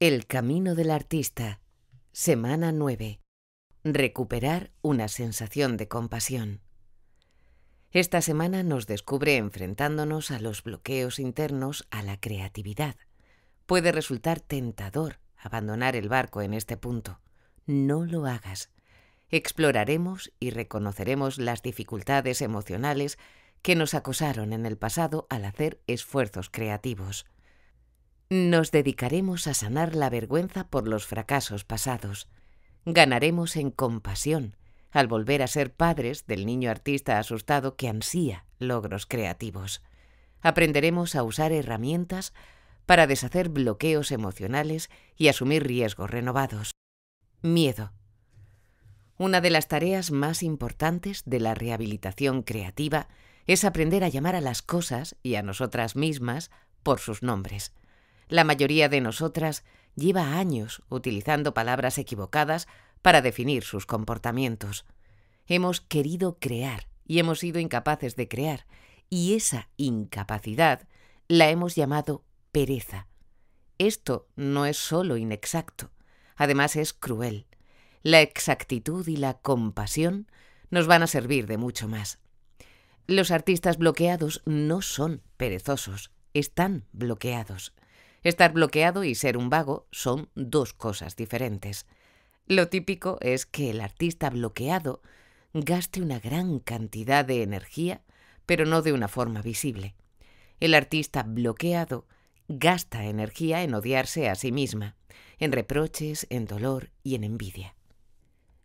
El camino del artista. Semana 9. Recuperar una sensación de compasión. Esta semana nos descubre enfrentándonos a los bloqueos internos a la creatividad. Puede resultar tentador abandonar el barco en este punto. No lo hagas. Exploraremos y reconoceremos las dificultades emocionales que nos acosaron en el pasado al hacer esfuerzos creativos. Nos dedicaremos a sanar la vergüenza por los fracasos pasados. Ganaremos en compasión al volver a ser padres del niño artista asustado que ansía logros creativos. Aprenderemos a usar herramientas para deshacer bloqueos emocionales y asumir riesgos renovados. Miedo. Una de las tareas más importantes de la rehabilitación creativa es aprender a llamar a las cosas y a nosotras mismas por sus nombres. La mayoría de nosotras lleva años utilizando palabras equivocadas para definir sus comportamientos. Hemos querido crear y hemos sido incapaces de crear, y esa incapacidad la hemos llamado pereza. Esto no es solo inexacto, además es cruel. La exactitud y la compasión nos van a servir de mucho más. Los artistas bloqueados no son perezosos, están bloqueados. Estar bloqueado y ser un vago son dos cosas diferentes. Lo típico es que el artista bloqueado gaste una gran cantidad de energía, pero no de una forma visible. El artista bloqueado gasta energía en odiarse a sí misma, en reproches, en dolor y en envidia.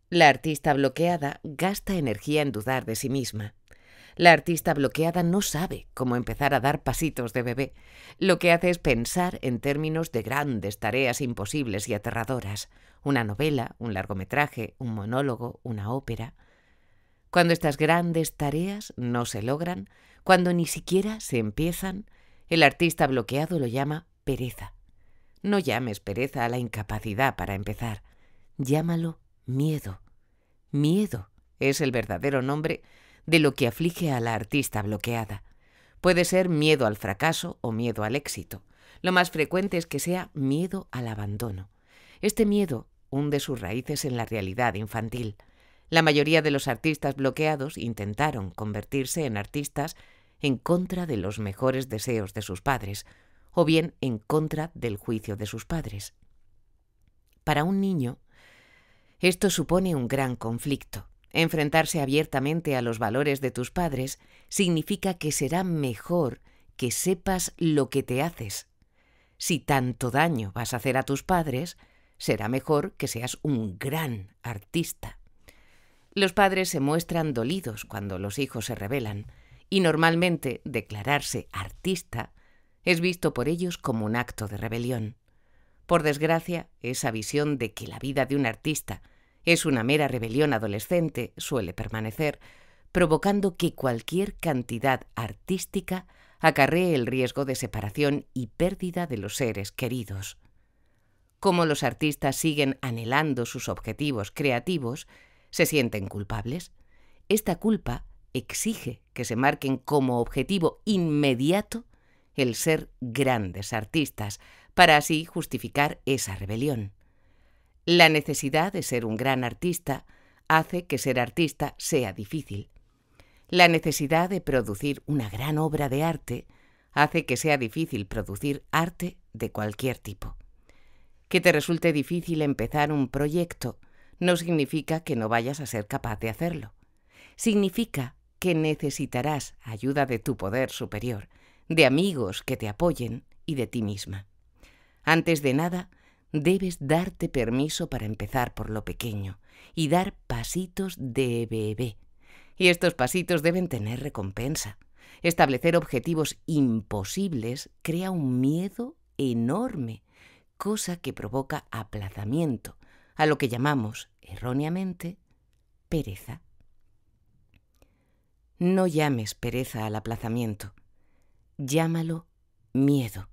La artista bloqueada gasta energía en dudar de sí misma, la artista bloqueada no sabe cómo empezar a dar pasitos de bebé. Lo que hace es pensar en términos de grandes tareas imposibles y aterradoras. Una novela, un largometraje, un monólogo, una ópera. Cuando estas grandes tareas no se logran, cuando ni siquiera se empiezan, el artista bloqueado lo llama pereza. No llames pereza a la incapacidad para empezar. Llámalo miedo. Miedo es el verdadero nombre de lo que aflige a la artista bloqueada. Puede ser miedo al fracaso o miedo al éxito. Lo más frecuente es que sea miedo al abandono. Este miedo hunde sus raíces en la realidad infantil. La mayoría de los artistas bloqueados intentaron convertirse en artistas en contra de los mejores deseos de sus padres, o bien en contra del juicio de sus padres. Para un niño, esto supone un gran conflicto. Enfrentarse abiertamente a los valores de tus padres significa que será mejor que sepas lo que te haces. Si tanto daño vas a hacer a tus padres, será mejor que seas un gran artista. Los padres se muestran dolidos cuando los hijos se rebelan, y normalmente declararse artista es visto por ellos como un acto de rebelión. Por desgracia, esa visión de que la vida de un artista es una mera rebelión adolescente, suele permanecer, provocando que cualquier cantidad artística acarree el riesgo de separación y pérdida de los seres queridos. Como los artistas siguen anhelando sus objetivos creativos, se sienten culpables. Esta culpa exige que se marquen como objetivo inmediato el ser grandes artistas, para así justificar esa rebelión. La necesidad de ser un gran artista hace que ser artista sea difícil. La necesidad de producir una gran obra de arte hace que sea difícil producir arte de cualquier tipo. Que te resulte difícil empezar un proyecto no significa que no vayas a ser capaz de hacerlo. Significa que necesitarás ayuda de tu poder superior, de amigos que te apoyen y de ti misma. Antes de nada, debes darte permiso para empezar por lo pequeño y dar pasitos de bebé. Y estos pasitos deben tener recompensa. Establecer objetivos imposibles crea un miedo enorme, cosa que provoca aplazamiento, a lo que llamamos erróneamente pereza. No llames pereza al aplazamiento, llámalo miedo.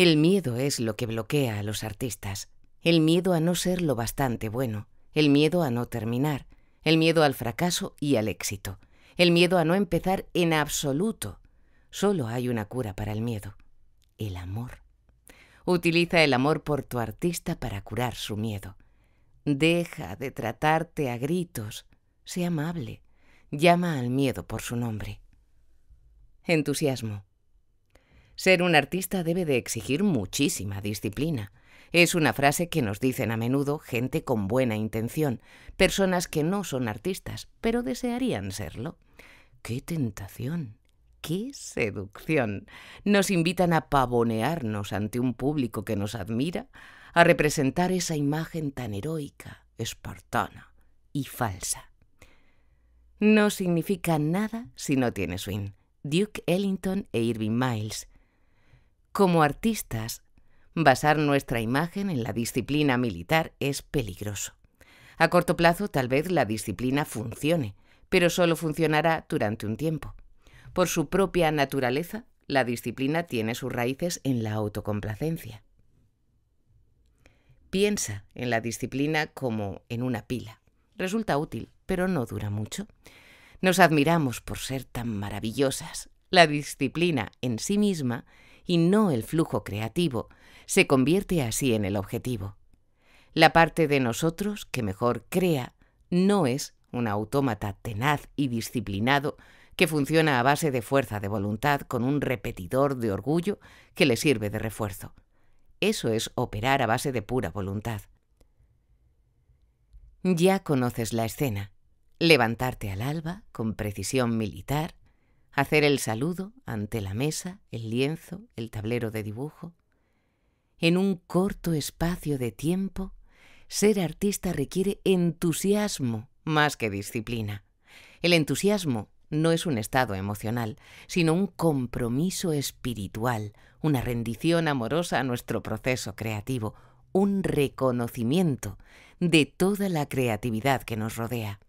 El miedo es lo que bloquea a los artistas. El miedo a no ser lo bastante bueno, el miedo a no terminar, el miedo al fracaso y al éxito, el miedo a no empezar en absoluto. Solo hay una cura para el miedo, el amor. Utiliza el amor por tu artista para curar su miedo. Deja de tratarte a gritos, sé amable, llama al miedo por su nombre. Entusiasmo. Ser un artista debe de exigir muchísima disciplina. Es una frase que nos dicen a menudo gente con buena intención, personas que no son artistas, pero desearían serlo. ¡Qué tentación! ¡Qué seducción! Nos invitan a pavonearnos ante un público que nos admira, a representar esa imagen tan heroica, espartana y falsa. No significa nada si no tiene swing. Duke Ellington e Irving Miles como artistas, basar nuestra imagen en la disciplina militar es peligroso. A corto plazo tal vez la disciplina funcione, pero solo funcionará durante un tiempo. Por su propia naturaleza, la disciplina tiene sus raíces en la autocomplacencia. Piensa en la disciplina como en una pila. Resulta útil, pero no dura mucho. Nos admiramos por ser tan maravillosas. La disciplina en sí misma y no el flujo creativo, se convierte así en el objetivo. La parte de nosotros que mejor crea no es un autómata tenaz y disciplinado que funciona a base de fuerza de voluntad con un repetidor de orgullo que le sirve de refuerzo. Eso es operar a base de pura voluntad. Ya conoces la escena. Levantarte al alba, con precisión militar, hacer el saludo ante la mesa, el lienzo, el tablero de dibujo. En un corto espacio de tiempo, ser artista requiere entusiasmo más que disciplina. El entusiasmo no es un estado emocional, sino un compromiso espiritual, una rendición amorosa a nuestro proceso creativo, un reconocimiento de toda la creatividad que nos rodea.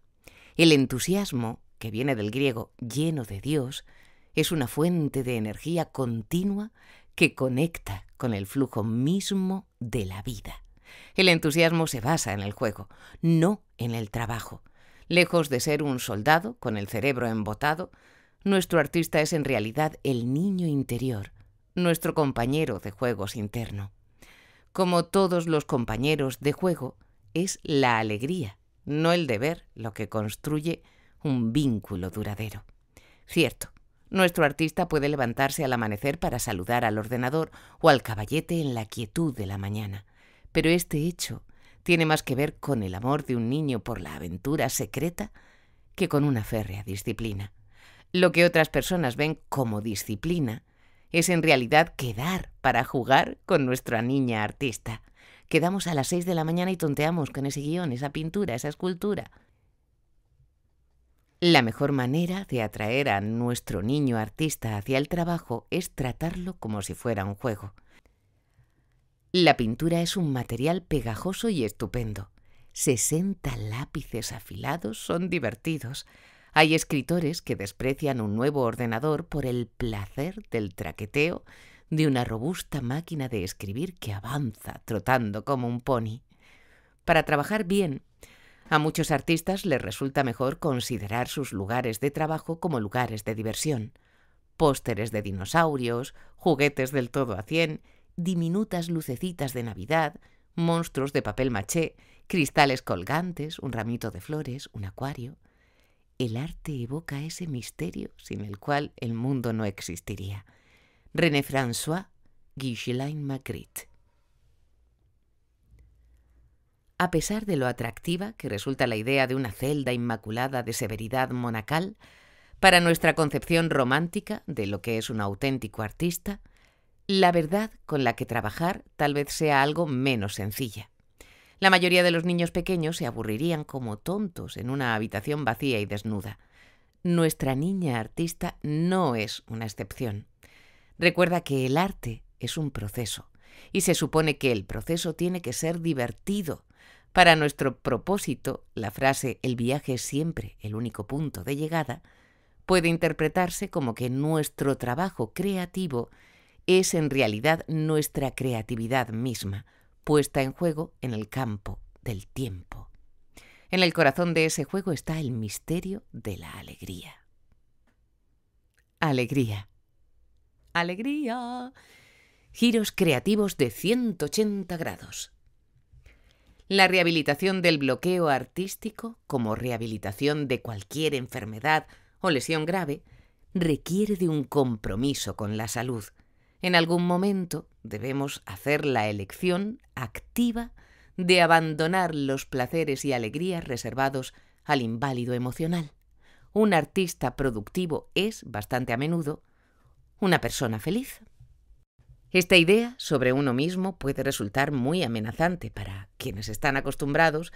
El entusiasmo que viene del griego lleno de Dios, es una fuente de energía continua que conecta con el flujo mismo de la vida. El entusiasmo se basa en el juego, no en el trabajo. Lejos de ser un soldado con el cerebro embotado, nuestro artista es en realidad el niño interior, nuestro compañero de juegos interno. Como todos los compañeros de juego, es la alegría, no el deber, lo que construye un vínculo duradero. Cierto, nuestro artista puede levantarse al amanecer para saludar al ordenador o al caballete en la quietud de la mañana, pero este hecho tiene más que ver con el amor de un niño por la aventura secreta que con una férrea disciplina. Lo que otras personas ven como disciplina es en realidad quedar para jugar con nuestra niña artista. Quedamos a las seis de la mañana y tonteamos con ese guión, esa pintura, esa escultura. La mejor manera de atraer a nuestro niño artista hacia el trabajo es tratarlo como si fuera un juego. La pintura es un material pegajoso y estupendo. 60 lápices afilados son divertidos. Hay escritores que desprecian un nuevo ordenador por el placer del traqueteo de una robusta máquina de escribir que avanza trotando como un pony. Para trabajar bien, a muchos artistas les resulta mejor considerar sus lugares de trabajo como lugares de diversión. Pósteres de dinosaurios, juguetes del todo a cien, diminutas lucecitas de Navidad, monstruos de papel maché, cristales colgantes, un ramito de flores, un acuario. El arte evoca ese misterio sin el cual el mundo no existiría. René François, Guicheline Magritte. A pesar de lo atractiva que resulta la idea de una celda inmaculada de severidad monacal, para nuestra concepción romántica de lo que es un auténtico artista, la verdad con la que trabajar tal vez sea algo menos sencilla. La mayoría de los niños pequeños se aburrirían como tontos en una habitación vacía y desnuda. Nuestra niña artista no es una excepción. Recuerda que el arte es un proceso y se supone que el proceso tiene que ser divertido. Para nuestro propósito, la frase el viaje es siempre el único punto de llegada puede interpretarse como que nuestro trabajo creativo es en realidad nuestra creatividad misma, puesta en juego en el campo del tiempo. En el corazón de ese juego está el misterio de la alegría. Alegría. Alegría giros creativos de 180 grados. La rehabilitación del bloqueo artístico, como rehabilitación de cualquier enfermedad o lesión grave, requiere de un compromiso con la salud. En algún momento debemos hacer la elección activa de abandonar los placeres y alegrías reservados al inválido emocional. Un artista productivo es, bastante a menudo, una persona feliz. Esta idea sobre uno mismo puede resultar muy amenazante para quienes están acostumbrados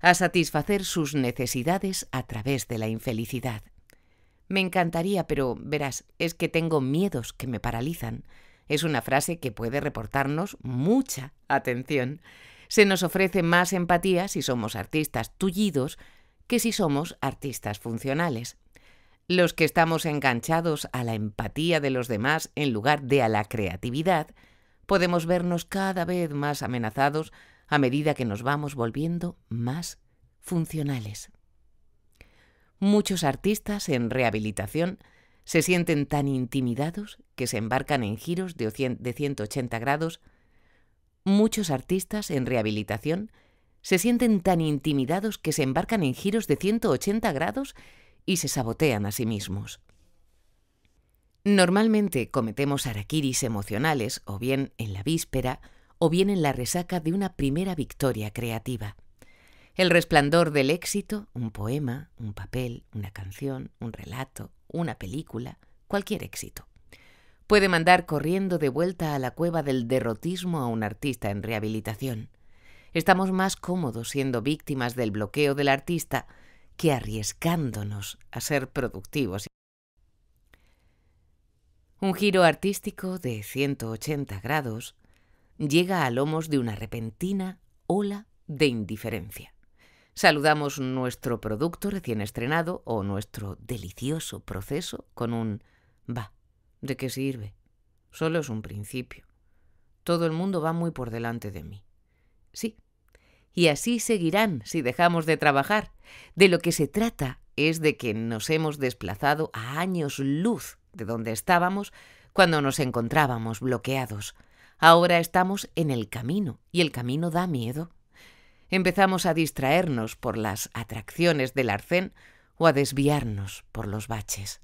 a satisfacer sus necesidades a través de la infelicidad. Me encantaría, pero verás, es que tengo miedos que me paralizan. Es una frase que puede reportarnos mucha atención. Se nos ofrece más empatía si somos artistas tullidos que si somos artistas funcionales. Los que estamos enganchados a la empatía de los demás en lugar de a la creatividad, podemos vernos cada vez más amenazados a medida que nos vamos volviendo más funcionales. Muchos artistas en rehabilitación se sienten tan intimidados que se embarcan en giros de, 180 grados. Muchos artistas en rehabilitación se sienten tan intimidados que se embarcan en giros de 180 grados y se sabotean a sí mismos. Normalmente cometemos araquiris emocionales o bien en la víspera o bien en la resaca de una primera victoria creativa. El resplandor del éxito, un poema, un papel, una canción, un relato, una película, cualquier éxito. Puede mandar corriendo de vuelta a la cueva del derrotismo a un artista en rehabilitación. Estamos más cómodos siendo víctimas del bloqueo del artista que arriesgándonos a ser productivos. Un giro artístico de 180 grados llega a lomos de una repentina ola de indiferencia. Saludamos nuestro producto recién estrenado o nuestro delicioso proceso con un va, ¿de qué sirve? Solo es un principio. Todo el mundo va muy por delante de mí. Sí, y así seguirán si dejamos de trabajar. De lo que se trata es de que nos hemos desplazado a años luz de donde estábamos cuando nos encontrábamos bloqueados. Ahora estamos en el camino y el camino da miedo. Empezamos a distraernos por las atracciones del arcén o a desviarnos por los baches.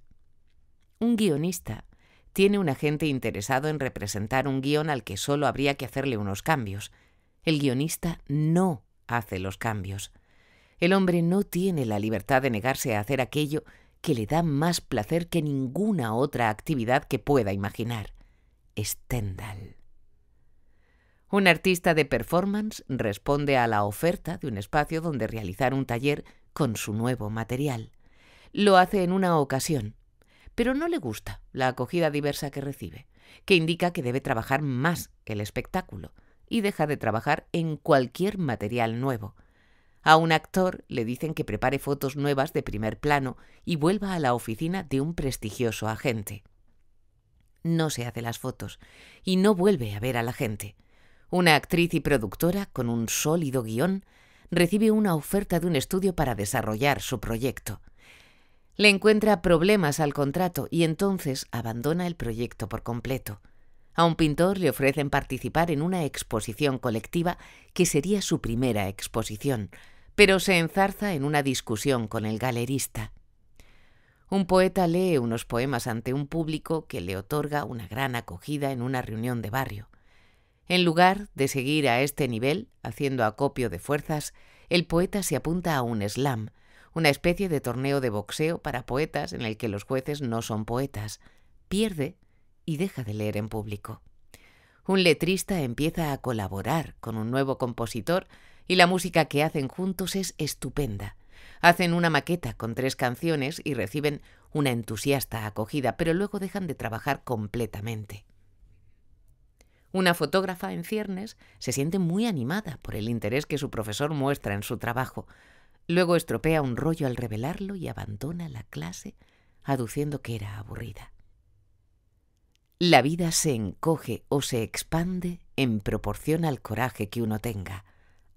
Un guionista tiene un agente interesado en representar un guión al que solo habría que hacerle unos cambios – el guionista no hace los cambios. El hombre no tiene la libertad de negarse a hacer aquello que le da más placer que ninguna otra actividad que pueda imaginar. Stendhal. Un artista de performance responde a la oferta de un espacio donde realizar un taller con su nuevo material. Lo hace en una ocasión, pero no le gusta la acogida diversa que recibe, que indica que debe trabajar más que el espectáculo, y deja de trabajar en cualquier material nuevo. A un actor le dicen que prepare fotos nuevas de primer plano y vuelva a la oficina de un prestigioso agente. No se hace las fotos y no vuelve a ver a la gente. Una actriz y productora con un sólido guión recibe una oferta de un estudio para desarrollar su proyecto. Le encuentra problemas al contrato y entonces abandona el proyecto por completo. A un pintor le ofrecen participar en una exposición colectiva que sería su primera exposición, pero se enzarza en una discusión con el galerista. Un poeta lee unos poemas ante un público que le otorga una gran acogida en una reunión de barrio. En lugar de seguir a este nivel, haciendo acopio de fuerzas, el poeta se apunta a un slam, una especie de torneo de boxeo para poetas en el que los jueces no son poetas. Pierde y deja de leer en público. Un letrista empieza a colaborar con un nuevo compositor y la música que hacen juntos es estupenda. Hacen una maqueta con tres canciones y reciben una entusiasta acogida, pero luego dejan de trabajar completamente. Una fotógrafa en ciernes se siente muy animada por el interés que su profesor muestra en su trabajo. Luego estropea un rollo al revelarlo y abandona la clase aduciendo que era aburrida. La vida se encoge o se expande en proporción al coraje que uno tenga.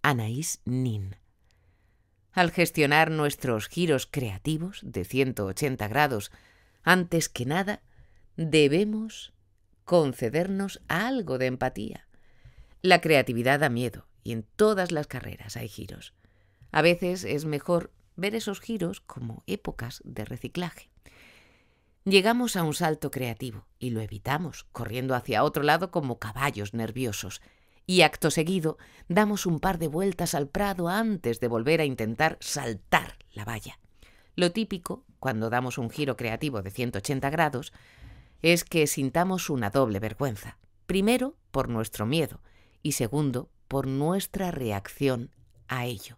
Anaís Nin. Al gestionar nuestros giros creativos de 180 grados, antes que nada, debemos concedernos algo de empatía. La creatividad da miedo y en todas las carreras hay giros. A veces es mejor ver esos giros como épocas de reciclaje. Llegamos a un salto creativo y lo evitamos, corriendo hacia otro lado como caballos nerviosos. Y acto seguido damos un par de vueltas al prado antes de volver a intentar saltar la valla. Lo típico, cuando damos un giro creativo de 180 grados, es que sintamos una doble vergüenza. Primero, por nuestro miedo y segundo, por nuestra reacción a ello.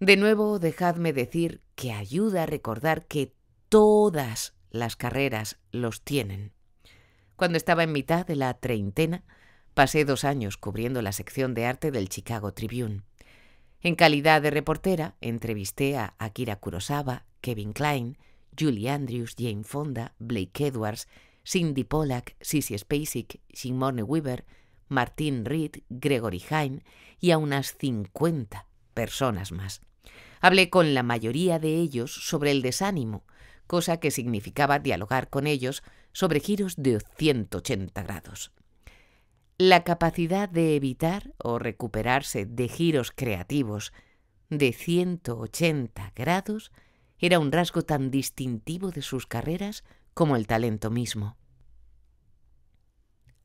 De nuevo, dejadme decir que ayuda a recordar que todas las carreras los tienen. Cuando estaba en mitad de la treintena, pasé dos años cubriendo la sección de arte del Chicago Tribune. En calidad de reportera, entrevisté a Akira Kurosawa, Kevin Klein, Julie Andrews, Jane Fonda, Blake Edwards, Cindy Pollack, Sissy Spacek, Simone Weaver, Martin Reed, Gregory Hine y a unas 50 personas más. Hablé con la mayoría de ellos sobre el desánimo, cosa que significaba dialogar con ellos sobre giros de 180 grados. La capacidad de evitar o recuperarse de giros creativos de 180 grados era un rasgo tan distintivo de sus carreras como el talento mismo.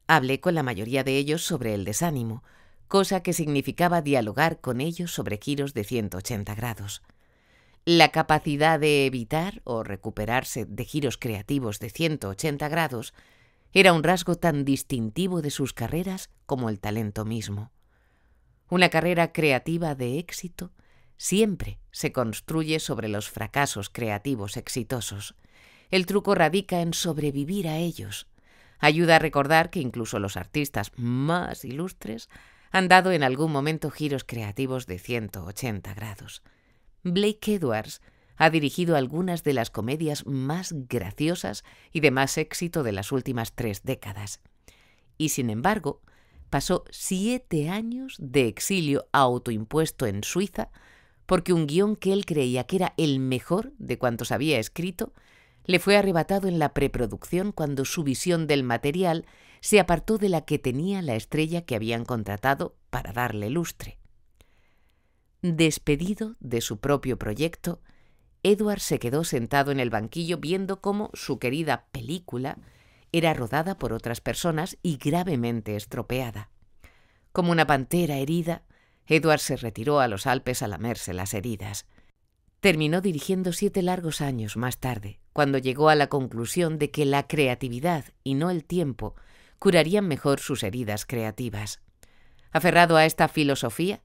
Hablé con la mayoría de ellos sobre el desánimo, cosa que significaba dialogar con ellos sobre giros de 180 grados la capacidad de evitar o recuperarse de giros creativos de 180 grados era un rasgo tan distintivo de sus carreras como el talento mismo. Una carrera creativa de éxito siempre se construye sobre los fracasos creativos exitosos. El truco radica en sobrevivir a ellos. Ayuda a recordar que incluso los artistas más ilustres han dado en algún momento giros creativos de 180 grados. Blake Edwards ha dirigido algunas de las comedias más graciosas y de más éxito de las últimas tres décadas. Y sin embargo, pasó siete años de exilio autoimpuesto en Suiza porque un guión que él creía que era el mejor de cuantos había escrito le fue arrebatado en la preproducción cuando su visión del material se apartó de la que tenía la estrella que habían contratado para darle lustre. Despedido de su propio proyecto, Edward se quedó sentado en el banquillo viendo cómo su querida película era rodada por otras personas y gravemente estropeada. Como una pantera herida, Edward se retiró a los Alpes a lamerse las heridas. Terminó dirigiendo siete largos años más tarde, cuando llegó a la conclusión de que la creatividad y no el tiempo curarían mejor sus heridas creativas. Aferrado a esta filosofía,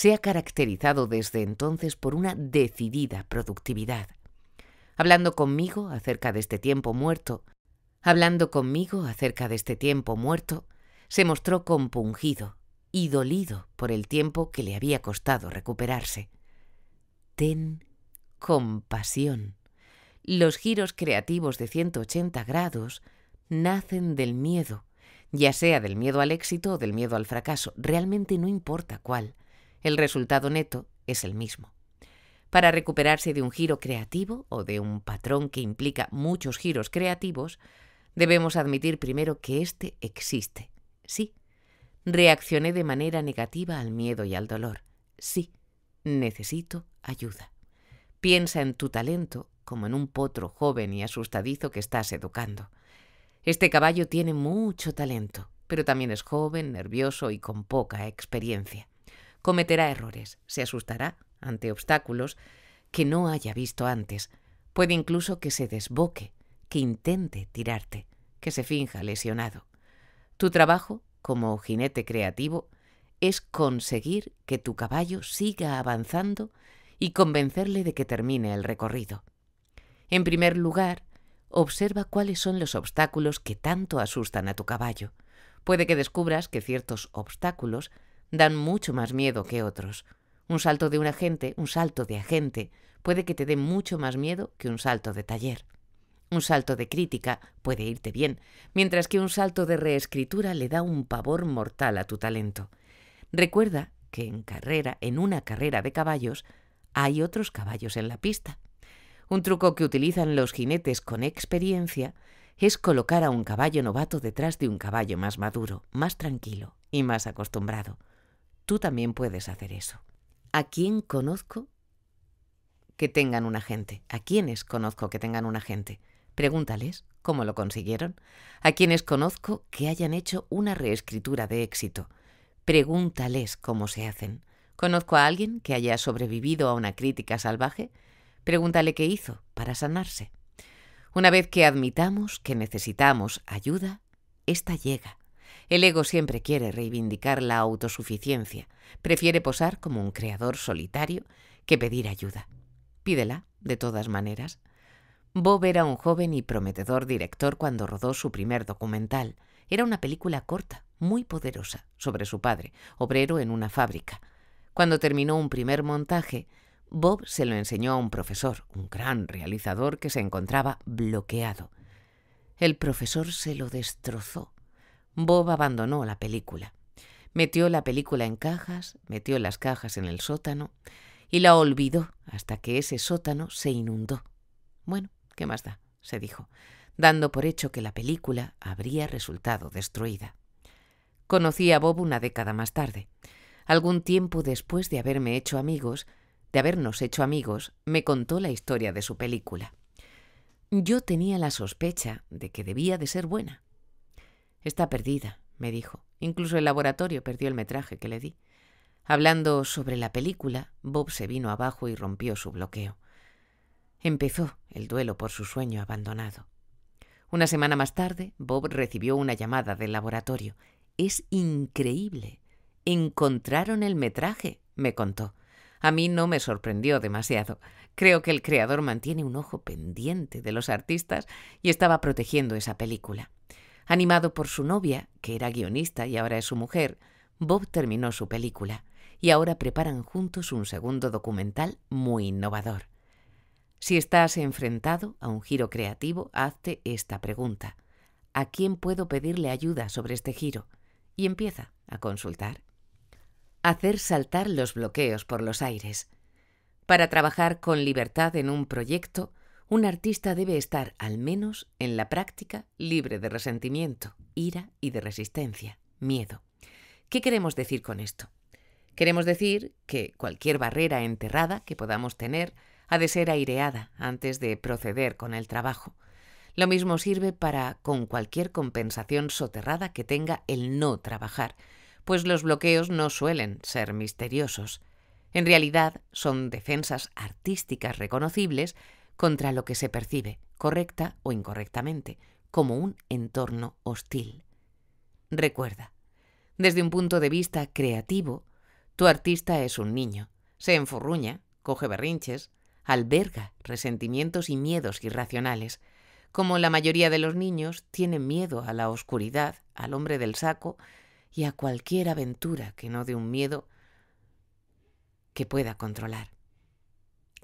se ha caracterizado desde entonces por una decidida productividad. Hablando conmigo acerca de este tiempo muerto, hablando conmigo acerca de este tiempo muerto, se mostró compungido y dolido por el tiempo que le había costado recuperarse. Ten compasión. Los giros creativos de 180 grados nacen del miedo, ya sea del miedo al éxito o del miedo al fracaso, realmente no importa cuál el resultado neto es el mismo. Para recuperarse de un giro creativo o de un patrón que implica muchos giros creativos, debemos admitir primero que éste existe. Sí, reaccioné de manera negativa al miedo y al dolor. Sí, necesito ayuda. Piensa en tu talento como en un potro joven y asustadizo que estás educando. Este caballo tiene mucho talento, pero también es joven, nervioso y con poca experiencia cometerá errores, se asustará ante obstáculos que no haya visto antes, puede incluso que se desboque, que intente tirarte, que se finja lesionado. Tu trabajo, como jinete creativo, es conseguir que tu caballo siga avanzando y convencerle de que termine el recorrido. En primer lugar, observa cuáles son los obstáculos que tanto asustan a tu caballo. Puede que descubras que ciertos obstáculos dan mucho más miedo que otros. Un salto de un agente, un salto de agente, puede que te dé mucho más miedo que un salto de taller. Un salto de crítica puede irte bien, mientras que un salto de reescritura le da un pavor mortal a tu talento. Recuerda que en carrera, en una carrera de caballos, hay otros caballos en la pista. Un truco que utilizan los jinetes con experiencia es colocar a un caballo novato detrás de un caballo más maduro, más tranquilo y más acostumbrado. Tú también puedes hacer eso. ¿A quién conozco que tengan un agente? ¿A quiénes conozco que tengan un agente? Pregúntales cómo lo consiguieron. A quienes conozco que hayan hecho una reescritura de éxito. Pregúntales cómo se hacen. ¿Conozco a alguien que haya sobrevivido a una crítica salvaje? Pregúntale qué hizo para sanarse. Una vez que admitamos que necesitamos ayuda, esta llega. El ego siempre quiere reivindicar la autosuficiencia, prefiere posar como un creador solitario que pedir ayuda. Pídela, de todas maneras. Bob era un joven y prometedor director cuando rodó su primer documental. Era una película corta, muy poderosa, sobre su padre, obrero en una fábrica. Cuando terminó un primer montaje, Bob se lo enseñó a un profesor, un gran realizador que se encontraba bloqueado. El profesor se lo destrozó. Bob abandonó la película. Metió la película en cajas, metió las cajas en el sótano y la olvidó hasta que ese sótano se inundó. Bueno, ¿qué más da? se dijo, dando por hecho que la película habría resultado destruida. Conocí a Bob una década más tarde. Algún tiempo después de haberme hecho amigos, de habernos hecho amigos, me contó la historia de su película. Yo tenía la sospecha de que debía de ser buena, Está perdida, me dijo. Incluso el laboratorio perdió el metraje que le di. Hablando sobre la película, Bob se vino abajo y rompió su bloqueo. Empezó el duelo por su sueño abandonado. Una semana más tarde, Bob recibió una llamada del laboratorio. Es increíble. Encontraron el metraje, me contó. A mí no me sorprendió demasiado. Creo que el creador mantiene un ojo pendiente de los artistas y estaba protegiendo esa película. Animado por su novia, que era guionista y ahora es su mujer, Bob terminó su película y ahora preparan juntos un segundo documental muy innovador. Si estás enfrentado a un giro creativo, hazte esta pregunta. ¿A quién puedo pedirle ayuda sobre este giro? Y empieza a consultar. Hacer saltar los bloqueos por los aires. Para trabajar con libertad en un proyecto, un artista debe estar, al menos en la práctica, libre de resentimiento, ira y de resistencia, miedo. ¿Qué queremos decir con esto? Queremos decir que cualquier barrera enterrada que podamos tener ha de ser aireada antes de proceder con el trabajo. Lo mismo sirve para con cualquier compensación soterrada que tenga el no trabajar, pues los bloqueos no suelen ser misteriosos. En realidad son defensas artísticas reconocibles contra lo que se percibe, correcta o incorrectamente, como un entorno hostil. Recuerda, desde un punto de vista creativo, tu artista es un niño, se enfurruña, coge berrinches, alberga resentimientos y miedos irracionales. Como la mayoría de los niños, tiene miedo a la oscuridad, al hombre del saco y a cualquier aventura que no dé un miedo que pueda controlar.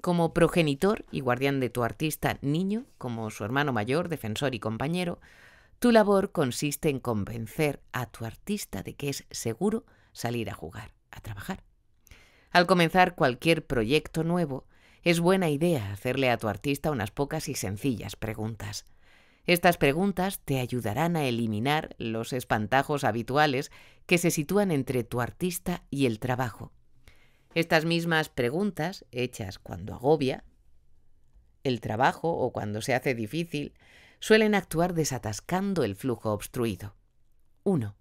Como progenitor y guardián de tu artista niño, como su hermano mayor, defensor y compañero, tu labor consiste en convencer a tu artista de que es seguro salir a jugar, a trabajar. Al comenzar cualquier proyecto nuevo, es buena idea hacerle a tu artista unas pocas y sencillas preguntas. Estas preguntas te ayudarán a eliminar los espantajos habituales que se sitúan entre tu artista y el trabajo estas mismas preguntas, hechas cuando agobia el trabajo o cuando se hace difícil, suelen actuar desatascando el flujo obstruido. 1.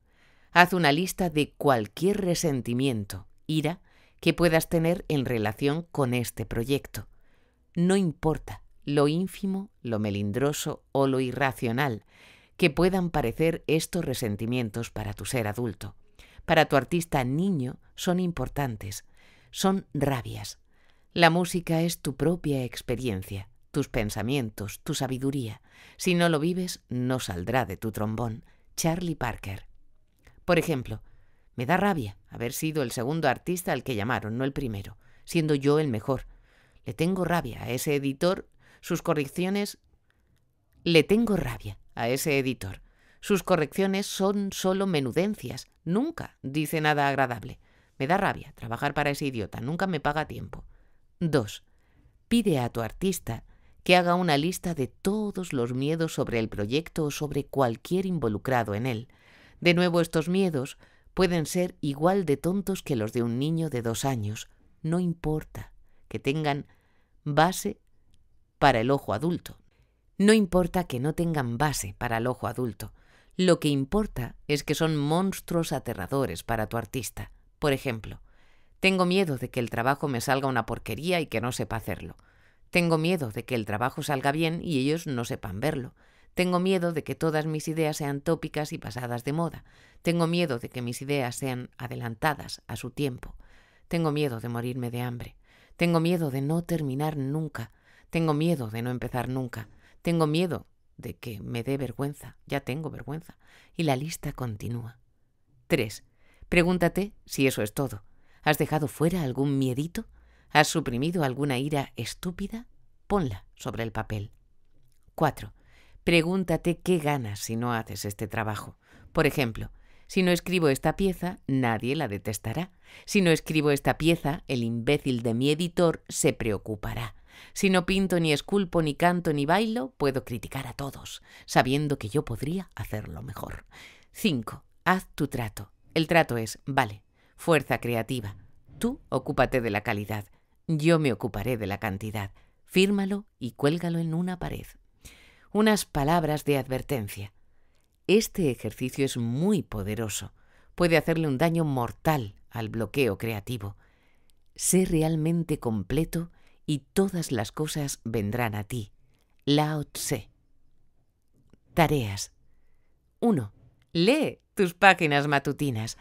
Haz una lista de cualquier resentimiento, ira, que puedas tener en relación con este proyecto. No importa lo ínfimo, lo melindroso o lo irracional que puedan parecer estos resentimientos para tu ser adulto. Para tu artista niño son importantes, son rabias. La música es tu propia experiencia, tus pensamientos, tu sabiduría. Si no lo vives, no saldrá de tu trombón. Charlie Parker. Por ejemplo, me da rabia haber sido el segundo artista al que llamaron, no el primero, siendo yo el mejor. Le tengo rabia a ese editor, sus correcciones... Le tengo rabia a ese editor. Sus correcciones son solo menudencias, nunca dice nada agradable. Me da rabia trabajar para ese idiota, nunca me paga tiempo. 2. Pide a tu artista que haga una lista de todos los miedos sobre el proyecto o sobre cualquier involucrado en él. De nuevo, estos miedos pueden ser igual de tontos que los de un niño de dos años. No importa que tengan base para el ojo adulto. No importa que no tengan base para el ojo adulto. Lo que importa es que son monstruos aterradores para tu artista. Por ejemplo, tengo miedo de que el trabajo me salga una porquería y que no sepa hacerlo. Tengo miedo de que el trabajo salga bien y ellos no sepan verlo. Tengo miedo de que todas mis ideas sean tópicas y pasadas de moda. Tengo miedo de que mis ideas sean adelantadas a su tiempo. Tengo miedo de morirme de hambre. Tengo miedo de no terminar nunca. Tengo miedo de no empezar nunca. Tengo miedo de que me dé vergüenza. Ya tengo vergüenza. Y la lista continúa. 3. Pregúntate si eso es todo. ¿Has dejado fuera algún miedito? ¿Has suprimido alguna ira estúpida? Ponla sobre el papel. 4. Pregúntate qué ganas si no haces este trabajo. Por ejemplo, si no escribo esta pieza, nadie la detestará. Si no escribo esta pieza, el imbécil de mi editor se preocupará. Si no pinto, ni esculpo, ni canto, ni bailo, puedo criticar a todos, sabiendo que yo podría hacerlo mejor. 5. Haz tu trato. El trato es, vale, fuerza creativa. Tú ocúpate de la calidad, yo me ocuparé de la cantidad. Fírmalo y cuélgalo en una pared. Unas palabras de advertencia. Este ejercicio es muy poderoso. Puede hacerle un daño mortal al bloqueo creativo. Sé realmente completo y todas las cosas vendrán a ti. Lao Tse. Tareas. 1. Lee tus páginas matutinas.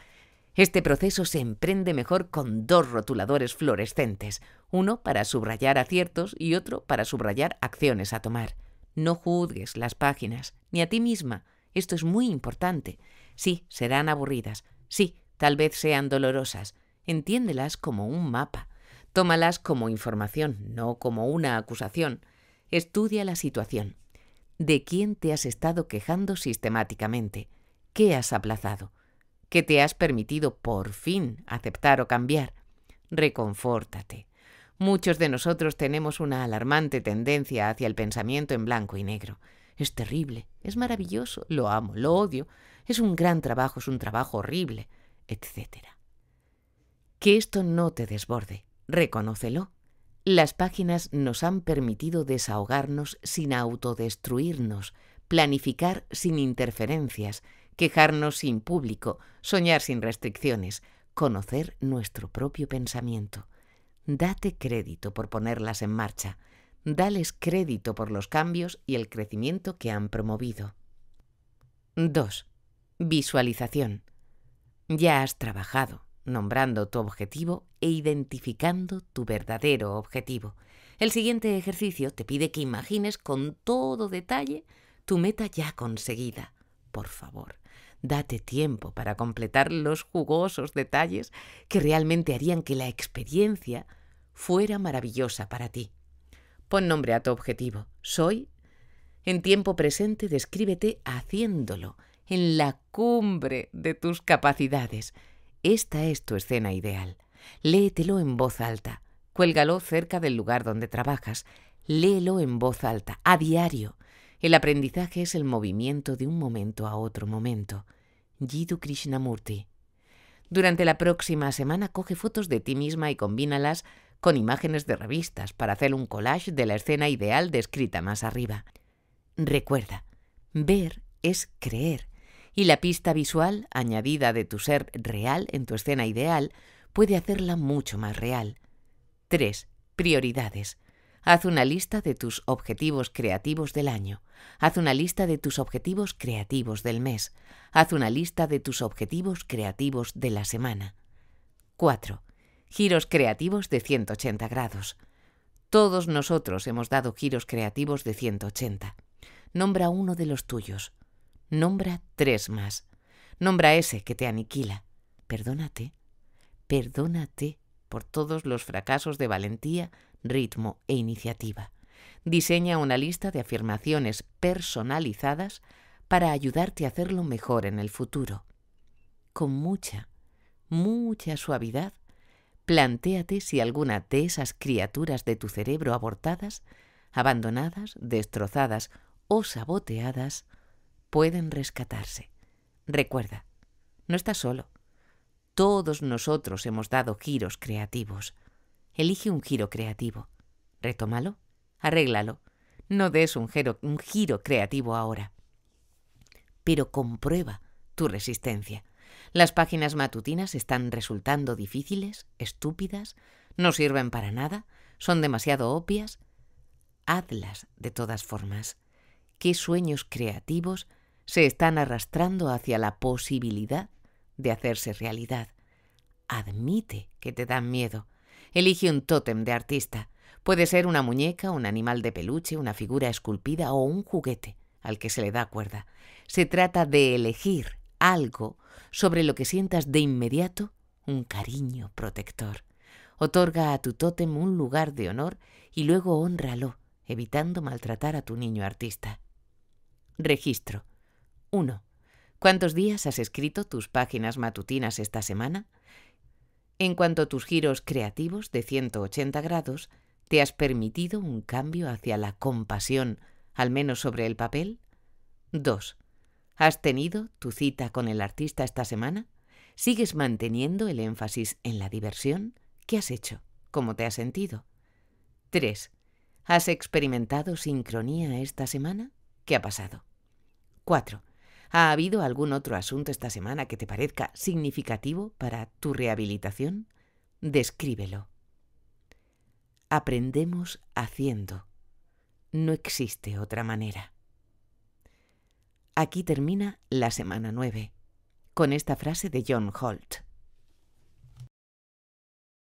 Este proceso se emprende mejor con dos rotuladores fluorescentes, uno para subrayar aciertos y otro para subrayar acciones a tomar. No juzgues las páginas, ni a ti misma. Esto es muy importante. Sí, serán aburridas. Sí, tal vez sean dolorosas. Entiéndelas como un mapa. Tómalas como información, no como una acusación. Estudia la situación. ¿De quién te has estado quejando sistemáticamente? qué has aplazado, qué te has permitido por fin aceptar o cambiar. Reconfórtate. Muchos de nosotros tenemos una alarmante tendencia hacia el pensamiento en blanco y negro. Es terrible, es maravilloso, lo amo, lo odio, es un gran trabajo, es un trabajo horrible, etc. Que esto no te desborde, reconócelo. Las páginas nos han permitido desahogarnos sin autodestruirnos, planificar sin interferencias, quejarnos sin público, soñar sin restricciones, conocer nuestro propio pensamiento. Date crédito por ponerlas en marcha. Dales crédito por los cambios y el crecimiento que han promovido. 2. Visualización. Ya has trabajado, nombrando tu objetivo e identificando tu verdadero objetivo. El siguiente ejercicio te pide que imagines con todo detalle tu meta ya conseguida. Por favor, Date tiempo para completar los jugosos detalles que realmente harían que la experiencia fuera maravillosa para ti. Pon nombre a tu objetivo. Soy. En tiempo presente descríbete haciéndolo en la cumbre de tus capacidades. Esta es tu escena ideal. Léetelo en voz alta. Cuélgalo cerca del lugar donde trabajas. Léelo en voz alta, a diario. El aprendizaje es el movimiento de un momento a otro momento. Jiddu Krishnamurti. Durante la próxima semana coge fotos de ti misma y combínalas con imágenes de revistas para hacer un collage de la escena ideal descrita más arriba. Recuerda, ver es creer, y la pista visual añadida de tu ser real en tu escena ideal puede hacerla mucho más real. 3. Prioridades. Haz una lista de tus objetivos creativos del año. Haz una lista de tus objetivos creativos del mes. Haz una lista de tus objetivos creativos de la semana. 4. Giros creativos de 180 grados. Todos nosotros hemos dado giros creativos de 180. Nombra uno de los tuyos. Nombra tres más. Nombra ese que te aniquila. Perdónate. Perdónate por todos los fracasos de valentía ritmo e iniciativa. Diseña una lista de afirmaciones personalizadas para ayudarte a hacerlo mejor en el futuro. Con mucha, mucha suavidad, plantéate si alguna de esas criaturas de tu cerebro abortadas, abandonadas, destrozadas o saboteadas pueden rescatarse. Recuerda, no estás solo. Todos nosotros hemos dado giros creativos. Elige un giro creativo. Retómalo. Arréglalo. No des un giro, creativo ahora. Pero comprueba tu resistencia. Las páginas matutinas están resultando difíciles, estúpidas, no sirven para nada, son demasiado obvias. Hazlas de todas formas. ¿Qué sueños creativos se están arrastrando hacia la posibilidad de hacerse realidad? Admite que te dan miedo. Elige un tótem de artista. Puede ser una muñeca, un animal de peluche, una figura esculpida o un juguete al que se le da cuerda. Se trata de elegir algo sobre lo que sientas de inmediato un cariño protector. Otorga a tu tótem un lugar de honor y luego honralo, evitando maltratar a tu niño artista. Registro 1. ¿Cuántos días has escrito tus páginas matutinas esta semana? en cuanto a tus giros creativos de 180 grados, te has permitido un cambio hacia la compasión, al menos sobre el papel? 2. ¿Has tenido tu cita con el artista esta semana? ¿Sigues manteniendo el énfasis en la diversión? ¿Qué has hecho? ¿Cómo te has sentido? 3. ¿Has experimentado sincronía esta semana? ¿Qué ha pasado? 4. ¿Ha habido algún otro asunto esta semana que te parezca significativo para tu rehabilitación? Descríbelo. Aprendemos haciendo. No existe otra manera. Aquí termina la semana 9, con esta frase de John Holt.